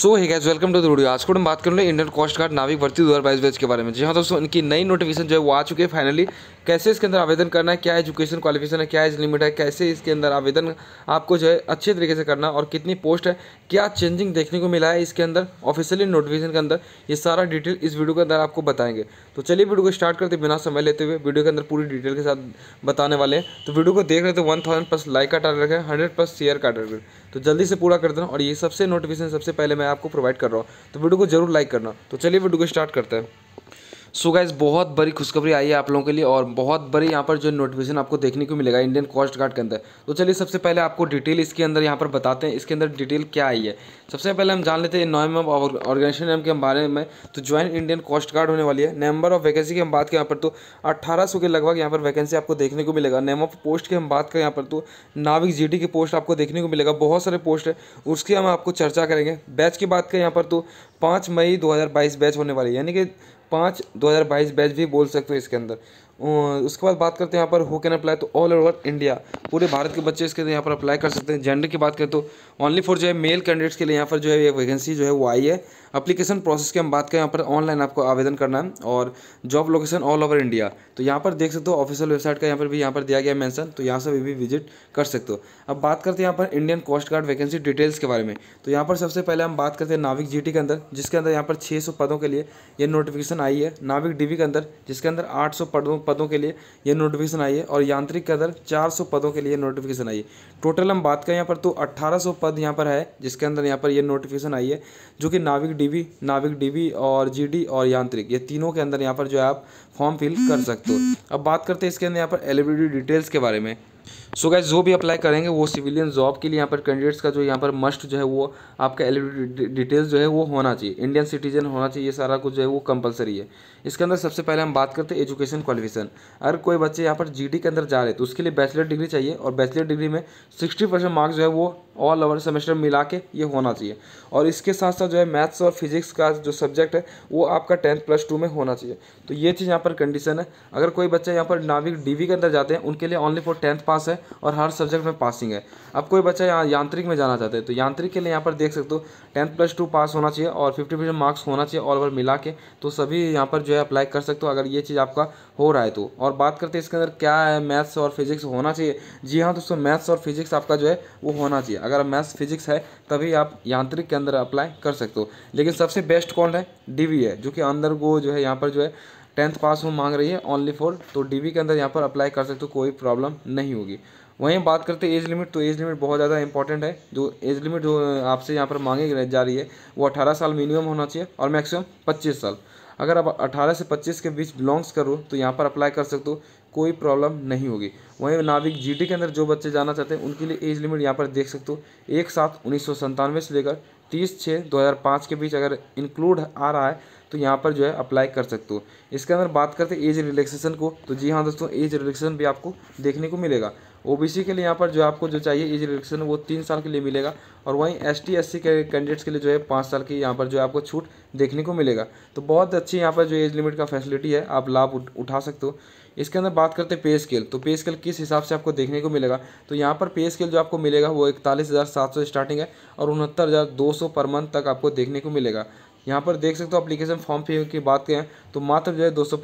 सो है guys welcome to the video आज को हम बात करेंगे इंडियन कोस्ट गार्ड नाविक भर्ती दो हज़ार के बारे में जी हाँ दोस्तों इनकी नई नोटिफिकेशन जो है वो आ चुकी है फाइनली कैसे इसके अंदर आवेदन करना है क्या एजुकेशन क्वालिफिकेशन है क्या एज लिमिट है कैसे इसके अंदर आवेदन आपको जो है अच्छे तरीके से करना और कितनी पोस्ट है क्या चेंजिंग देखने को मिला है इसके अंदर ऑफिशियली नोटिफिकेशन के अंदर ये सारा डिटेल इस वीडियो के अंदर आपको बताएंगे तो चलिए वीडियो को स्टार्ट करते बिना समय लेते हुए वीडियो के अंदर पूरी डिटेल के साथ बताने वाले हैं तो वीडियो को देख रहे थे वन थाउजेंड प्लस लाइक का टारगेट है हंड्रेड प्लस शेयर का टारगेट तो जल्दी से पूरा कर देना और ये सबसे नोटिफिकेशन सबसे पहले मैं आपको प्रोवाइड कर रहा हूँ तो वीडियो को जरूर लाइक करना तो चलिए वीडियो को स्टार्ट करते हैं सो गाइज बहुत बड़ी खुशखबरी आई है आप लोगों के लिए और बहुत बड़ी यहाँ पर जो नोटिफिकेशन आपको देखने को मिलेगा इंडियन कोस्ट गार्ड के अंदर तो चलिए सबसे पहले आपको डिटेल इसके अंदर यहाँ पर बताते हैं इसके अंदर डिटेल क्या आई है सबसे पहले हम जान लेते हैं नॉम ऑफ ऑर्गेनाइजेशन नेम के बारे में तो ज्वाइन इंडियन कोस्ट गार्ड होने वाली है नंबर ऑफ वैकेंसी की हम बात करें यहाँ पर तो अट्ठारह के लगभग यहाँ पर वैकेंसी आपको देखने को मिलेगा नेम ऑफ पोस्ट की हम बात करें यहाँ पर तो नाविक जी की पोस्ट आपको देखने को मिलेगा बहुत सारे पोस्ट है उसकी हम आपको चर्चा करेंगे बैच की बात करें यहाँ पर तो पाँच मई दो बैच होने वाली है यानी कि पाँच दो हज़ार बाईस बैच भी बोल सकते हो इसके अंदर उसके बाद बात करते हैं यहाँ पर who can apply to all over India पूरे भारत के बच्चे इसके यहाँ पर अप्लाई कर सकते हैं जेंडर की बात करें तो ओनली फॉर जो है मेल कैंडिडेट्स के लिए यहाँ पर जो है वैकेंसी जो है वो आई है अप्लीकेशन प्रोसेस की हम बात करें यहाँ पर ऑनलाइन आपको आवेदन करना है और job location all over India तो यहाँ पर देख सकते हो ऑफिशियल वेबसाइट का यहाँ पर भी यहाँ पर दिया गया मैंसन तो यहाँ से भी, भी विजिट कर सकते हो अब बात करते हैं यहाँ पर Indian coast guard vacancy details के बारे में तो यहाँ पर सबसे पहले हम बात करते हैं नाविक जी के अंदर जिसके अंदर यहाँ पर छः पदों के लिए यह नोटिफिकेशन आई है नाविक डीवी के अंदर जिसके अंदर आठ पदों पदों के लिए यह नोटिफिकेशन आई है और यांत्रिक के अंदर चार पदों के लिए नोटिफिकेशन आई है टोटल हम बात करें यहाँ पर तो 1800 पद यहाँ पर है जिसके अंदर यहाँ पर ये नोटिफिकेशन आई है जो कि नाविक डीबी नाविक डीबी और जीडी और यांत्रिक ये तीनों के अंदर यहाँ पर जो है आप फॉर्म फिल कर सकते हो अब बात करते हैं इसके अंदर यहाँ पर एलिबिलिटी डिटेल्स के बारे में सो गैस जो भी अप्लाई करेंगे वो सिविलियन जॉब के लिए यहाँ पर कैंडिडेट्स का जो यहाँ पर मस्ट जो है वो आपका एल डिटेल्स जो है वो होना चाहिए इंडियन सिटीजन होना चाहिए ये सारा कुछ जो है वो कंपलसरी है इसके अंदर सबसे पहले हम बात करते हैं एजुकेशन क्वालिफिकेशन अगर कोई बच्चे यहाँ पर जी के अंदर जा रहे तो उसके लिए बैचलर डिग्री चाहिए और बैचलर डिग्री में सिक्सटी मार्क्स जो है वो ऑल ओवर सेमेस्टर मिला के ये होना चाहिए और इसके साथ साथ जो है मैथ्स और फिजिक्स का जो सब्जेक्ट है वो आपका टेंथ प्लस टू में होना चाहिए तो ये चीज़ यहाँ पर कंडीशन है अगर कोई बच्चा यहाँ पर नाविक डीवी के अंदर जाते हैं उनके लिए ओनली फॉर टेंथ पास है और हर सब्जेक्ट में पासिंग है अब कोई बच्चा यहाँ यांत्रिक में जाना चाहता है तो यांत्रिक के लिए यहाँ पर देख सकते हो टेंथ प्लस टू पास होना चाहिए और फिफ्टी परसेंट मार्क्स होना चाहिए ऑल ओवर मिला के तो सभी यहाँ पर जो है अप्लाई कर सकते हो अगर ये चीज़ आपका हो रहा है तो और बात करते हैं इसके अंदर क्या है मैथ्स और फिजिक्स होना चाहिए जी हाँ दोस्तों मैथ्स और फिजिक्स आपका जो है वो होना चाहिए अगर मैथ्स फिजिक्स है तभी आप यांत्रिक के अंदर अप्लाई कर सकते हो लेकिन सबसे बेस्ट कौन है डी है जो कि अंदर वो जो है यहाँ पर जो है टेंथ पास हो मांग रही है ओनली फॉर तो डी के अंदर यहाँ पर अप्लाई कर सकते हो कोई प्रॉब्लम नहीं होगी वहीं बात करते हैं एज लिमिट तो एज लिमिट बहुत ज़्यादा इंपॉर्टेंट है जो एज लिमिट जो आपसे यहाँ पर मांगे जा रही है वो अठारह साल मिनिमम होना चाहिए और मैक्सिमम पच्चीस साल अगर आप 18 से 25 के बीच बिलोंग्स करो तो यहाँ पर अप्लाई कर सकते हो कोई प्रॉब्लम नहीं होगी वहीं नाविक जी के अंदर जो बच्चे जाना चाहते हैं उनके लिए एज लिमिट यहाँ पर देख सकते हो एक साथ उन्नीस से लेकर तीस छः दो के बीच अगर इंक्लूड आ रहा है तो यहाँ पर जो है अप्लाई कर सकते हो इसके अंदर बात करते एज रिलैक्सेशन को तो जी हाँ दोस्तों एज रिलैक्सेशन भी आपको देखने को मिलेगा ओबीसी के लिए यहाँ पर जो आपको जो चाहिए एज रिलेक्सेशन वो तीन साल के लिए मिलेगा और वहीं एस टी एस सी के कैंडिडेट्स के लिए जो है पाँच साल की यहाँ पर जो आपको छूट देखने को मिलेगा तो बहुत अच्छी यहाँ पर जो एज लिमिट का फैसिलिटी है आप लाभ उठा सकते हो इसके अंदर बात करते हैं पे स्केल तो पे स्केल किस हिसाब से आपको देखने को मिलेगा तो यहाँ पर पे स्केल जो आपको मिलेगा वो इकतालीस हज़ार सात सौ स्टार्टिंग है और उनहत्तर हज़ार दो सौ पर मंथ तक आपको देखने को मिलेगा यहाँ पर देख सकते हो अप्लीकेशन फॉर्म पे की बात करें तो मात्र जो है दो सौ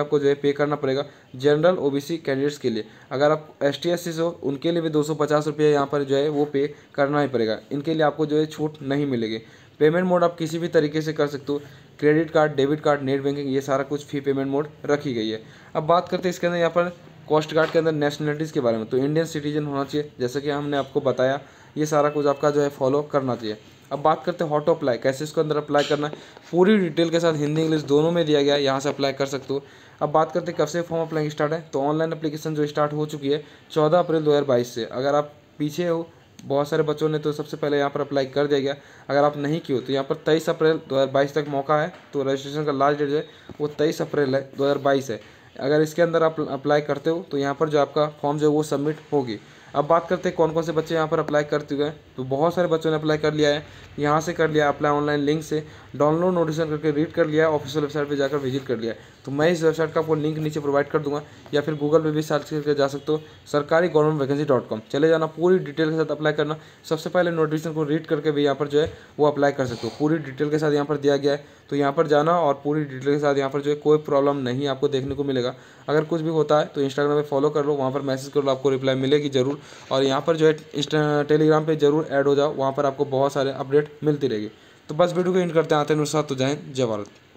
आपको जो है पे करना पड़ेगा जनरल ओबीसी कैंडिडेट्स के लिए अगर आप एस टी से हो उनके लिए भी दो सौ यहाँ पर जो है वो पे करना ही पड़ेगा इनके लिए आपको जो है छूट नहीं मिलेगी पेमेंट मोड आप किसी भी तरीके से कर सकते हो credit card debit card net banking ये सारा कुछ फी पेमेंट मोड रखी गई है अब बात करते हैं इसके अंदर यहाँ पर कोस्ट गार्ड के अंदर नेशनलिटीज़ के बारे में तो इंडियन सिटीजन होना चाहिए जैसे कि हमने आपको बताया ये सारा कुछ आपका जो है फॉलो करना चाहिए अब बात करते हैं हॉटो अप्लाई कैसे इसको अंदर अप्लाई करना है पूरी डिटेल के साथ हिंदी इंग्लिश दोनों में दिया गया है यहाँ से अप्लाई कर सकते हो अब बात करते हैं कब से फॉर्म अप्लाई स्टार्ट है तो ऑनलाइन अप्लीकेशन जो स्टार्ट हो चुकी है चौदह अप्रैल दो से अगर आप पीछे हो बहुत सारे बच्चों ने तो सबसे पहले यहाँ पर अप्लाई कर दिया गया अगर आप नहीं किए तो यहाँ पर तेईस अप्रैल 2022 तक मौका है तो रजिस्ट्रेशन का लास्ट डेट जो है वो तेईस अप्रैल है 2022 है अगर इसके अंदर आप अप्लाई करते हो तो यहाँ पर जो आपका फॉर्म जो है वो सबमिट होगी अब बात करते हैं कौन कौन से बच्चे यहाँ पर अप्लाई कर चुके हैं तो बहुत सारे बच्चों ने अप्लाई कर लिया है यहाँ से कर लिया अप्लाई ऑनलाइन लिंक से डाउनलोड नोटिफिकेशन करके रीड कर लिया ऑफिशियल वेबसाइट पर जाकर विजिट कर लिया तो मैं इस वेबसाइट का आपको लिंक नीचे प्रोवाइड कर दूँगा या फिर गूगल पर भी सर्च करके जा सकते हो सरकारी गवर्नमेंट वैकेंसी डॉट कॉम चले जाना पूरी डिटेल के साथ अप्लाई करना सबसे पहले नोटिफिकेशन को रीड करके भी यहाँ पर जो है वो अप्लाई कर सकते हो पूरी डिटेल के साथ यहाँ पर दिया गया है तो यहाँ पर जाना और पूरी डिटेल के साथ यहाँ पर जो है कोई प्रॉब्लम नहीं आपको देखने को मिलेगा अगर कुछ भी होता है तो इंस्टाग्राम पर फॉलो कर लो वहाँ पर मैसेज कर लो आपको रिप्लाई मिलेगी ज़रूर और यहाँ पर जो है टेलीग्राम पर जरूर ऐड हो जाओ वहाँ पर आपको बहुत सारे अपडेट मिलती रहेगी तो बस वीडियो को इंट करते हैं आते हैं साथ तो जाए जय भारत